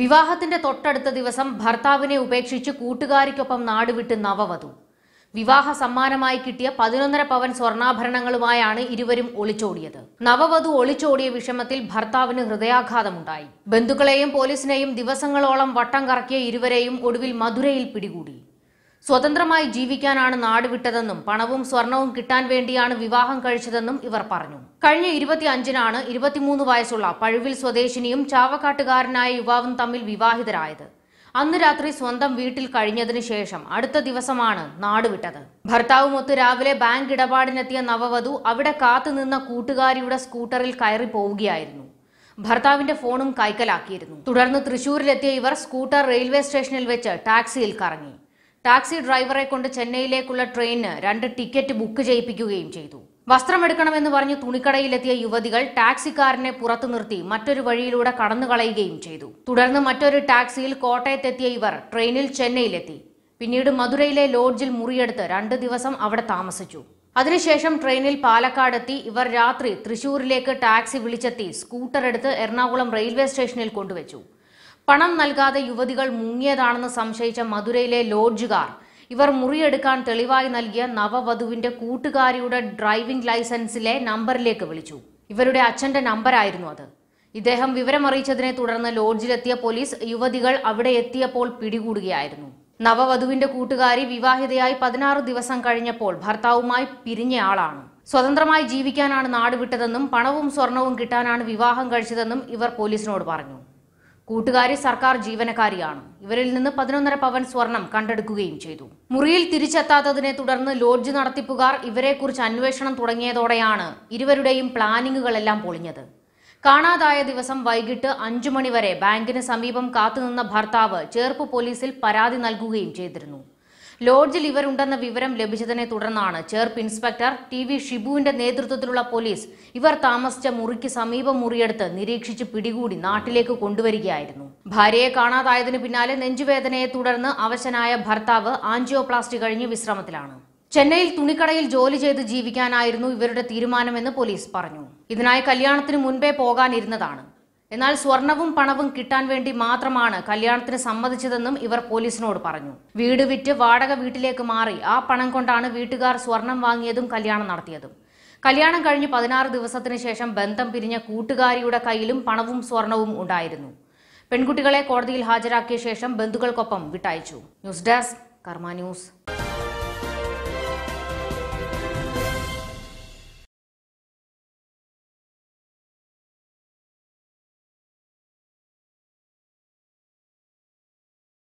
വിവാഹത്തിന്റെ തൊട്ടടുത്ത ദിവസം ഭർത്താവിനെ ഉപേക്ഷിച്ച് കൂട്ടുകാരിക്കൊപ്പം നാടുവിട്ട് നവവധു വിവാഹ സമ്മാനമായി കിട്ടിയ പതിനൊന്നര പവൻ സ്വർണ്ണാഭരണങ്ങളുമായാണ് ഇരുവരും ഒളിച്ചോടിയത് നവവധു ഒളിച്ചോടിയ വിഷമത്തിൽ ഭർത്താവിന് ഹൃദയാഘാതമുണ്ടായി ബന്ധുക്കളെയും പോലീസിനെയും ദിവസങ്ങളോളം വട്ടം കറക്കിയ ഇരുവരെയും ഒടുവിൽ മധുരയിൽ പിടികൂടി സ്വതന്ത്രമായി ജീവിക്കാനാണ് നാട് വിട്ടതെന്നും പണവും സ്വർണവും കിട്ടാൻ വേണ്ടിയാണ് വിവാഹം കഴിച്ചതെന്നും ഇവർ പറഞ്ഞു കഴിഞ്ഞ ഇരുപത്തി അഞ്ചിനാണ് ഇരുപത്തിമൂന്ന് വയസ്സുള്ള പഴുവിൽ സ്വദേശിനിയും ചാവക്കാട്ടുകാരനായ യുവാവും തമ്മിൽ വിവാഹിതരായത് അന്ന് രാത്രി സ്വന്തം വീട്ടിൽ കഴിഞ്ഞതിനു ശേഷം അടുത്ത ദിവസമാണ് നാടുവിട്ടത് ഭർത്താവുമൊത്ത് രാവിലെ ബാങ്ക് ഇടപാടിനെത്തിയ നവവധു അവിടെ കാത്തുനിന്ന കൂട്ടുകാരിയുടെ സ്കൂട്ടറിൽ കയറി പോവുകയായിരുന്നു ഭർത്താവിന്റെ ഫോണും കൈക്കലാക്കിയിരുന്നു തുടർന്ന് തൃശൂരിലെത്തിയ ഇവർ സ്കൂട്ടർ റെയിൽവേ സ്റ്റേഷനിൽ വെച്ച് ടാക്സിയിൽ കറങ്ങി ടാക്സി ഡ്രൈവറെ കൊണ്ട് ചെന്നൈയിലേക്കുള്ള ട്രെയിനിന് രണ്ട് ടിക്കറ്റ് ബുക്ക് ചെയ്യിപ്പിക്കുകയും ചെയ്തു വസ്ത്രമെടുക്കണമെന്ന് പറഞ്ഞ് തുണിക്കടയിലെത്തിയ യുവതികൾ ടാക്സിക്കാരനെ പുറത്തു നിർത്തി മറ്റൊരു വഴിയിലൂടെ കടന്നു കളയുകയും ചെയ്തു തുടർന്ന് മറ്റൊരു ടാക്സിയിൽ കോട്ടയത്തെത്തിയ ഇവർ ട്രെയിനിൽ ചെന്നൈയിലെത്തി പിന്നീട് മധുരയിലെ ലോഡ്ജിൽ മുറിയെടുത്ത് രണ്ട് ദിവസം അവിടെ താമസിച്ചു അതിനുശേഷം ട്രെയിനിൽ പാലക്കാടെത്തി ഇവർ രാത്രി തൃശൂരിലേക്ക് ടാക്സി വിളിച്ചെത്തി സ്കൂട്ടർ എടുത്ത് എറണാകുളം റെയിൽവേ സ്റ്റേഷനിൽ കൊണ്ടുവച്ചു പണം നൽകാതെ യുവതികൾ മുങ്ങിയതാണെന്ന് സംശയിച്ച മധുരയിലെ ലോഡ്ജുകാർ ഇവർ മുറിയെടുക്കാൻ തെളിവായി നൽകിയ നവവധുവിന്റെ കൂട്ടുകാരിയുടെ ഡ്രൈവിംഗ് ലൈസൻസിലെ നമ്പറിലേക്ക് വിളിച്ചു ഇവരുടെ അച്ഛന്റെ നമ്പറായിരുന്നു അത് ഇദ്ദേഹം വിവരമറിയിച്ചതിനെ തുടർന്ന് ലോഡ്ജിലെത്തിയ പോലീസ് യുവതികൾ അവിടെ എത്തിയപ്പോൾ പിടികൂടുകയായിരുന്നു നവവധുവിന്റെ കൂട്ടുകാരി വിവാഹിതയായി പതിനാറ് ദിവസം കഴിഞ്ഞപ്പോൾ ഭർത്താവുമായി പിരിഞ്ഞയാളാണ് സ്വതന്ത്രമായി ജീവിക്കാനാണ് നാടുവിട്ടതെന്നും പണവും സ്വർണവും കിട്ടാനാണ് വിവാഹം കഴിച്ചതെന്നും ഇവർ പോലീസിനോട് പറഞ്ഞു കൂട്ടുകാരി സർക്കാർ ജീവനക്കാരിയാണ് ഇവരിൽ നിന്ന് പതിനൊന്നര പവൻ സ്വർണം കണ്ടെടുക്കുകയും ചെയ്തു മുറിയിൽ തിരിച്ചെത്താത്തതിനെ തുടർന്ന് ലോഡ്ജ് നടത്തിപ്പുകാർ ഇവരെക്കുറിച്ച് അന്വേഷണം തുടങ്ങിയതോടെയാണ് ഇരുവരുടെയും പ്ലാനിങ്ങുകളെല്ലാം പൊളിഞ്ഞത് കാണാതായ ദിവസം വൈകിട്ട് അഞ്ചു മണിവരെ ബാങ്കിന് സമീപം കാത്തുനിന്ന ഭർത്താവ് ചേർപ്പ് പോലീസിൽ പരാതി നൽകുകയും ചെയ്തിരുന്നു ലോഡ്ജിൽ ഇവരുണ്ടെന്ന വിവരം ലഭിച്ചതിനെ തുടർന്നാണ് ചേർപ്പ് ഇൻസ്പെക്ടർ ടി വി ഷിബുവിന്റെ നേതൃത്വത്തിലുള്ള പോലീസ് ഇവർ താമസിച്ച മുറിക്ക് സമീപം മുറിയെടുത്ത് നിരീക്ഷിച്ച് പിടികൂടി നാട്ടിലേക്ക് കൊണ്ടുവരികയായിരുന്നു ഭാര്യയെ കാണാതായതിനു പിന്നാലെ നെഞ്ചുവേദനയെ തുടർന്ന് അവശനായ ഭർത്താവ് ആൻജിയോപ്ലാസ്റ്റി കഴിഞ്ഞ് വിശ്രമത്തിലാണ് ചെന്നൈയിൽ തുണിക്കടയിൽ ജോലി ചെയ്ത് ജീവിക്കാനായിരുന്നു ഇവരുടെ തീരുമാനമെന്ന് പോലീസ് പറഞ്ഞു ഇതിനായി കല്യാണത്തിന് മുൻപേ പോകാനിരുന്നതാണ് എന്നാൽ സ്വർണവും പണവും കിട്ടാൻ വേണ്ടി മാത്രമാണ് കല്യാണത്തിന് സമ്മതിച്ചതെന്നും ഇവർ പോലീസിനോട് പറഞ്ഞു വീട് വിറ്റ് വാടക വീട്ടിലേക്ക് മാറി ആ പണം കൊണ്ടാണ് വീട്ടുകാർ സ്വർണം വാങ്ങിയതും കല്യാണം നടത്തിയതും കല്യാണം കഴിഞ്ഞ് പതിനാറ് ദിവസത്തിന് ശേഷം ബന്ധം പിരിഞ്ഞ കൂട്ടുകാരിയുടെ കയ്യിലും പണവും സ്വർണവും ഉണ്ടായിരുന്നു പെൺകുട്ടികളെ കോടതിയിൽ ഹാജരാക്കിയ ശേഷം ബന്ധുക്കൾക്കൊപ്പം വിട്ടയച്ചു ന്യൂസ് ഡെസ്ക് കർമ്മ ന്യൂസ്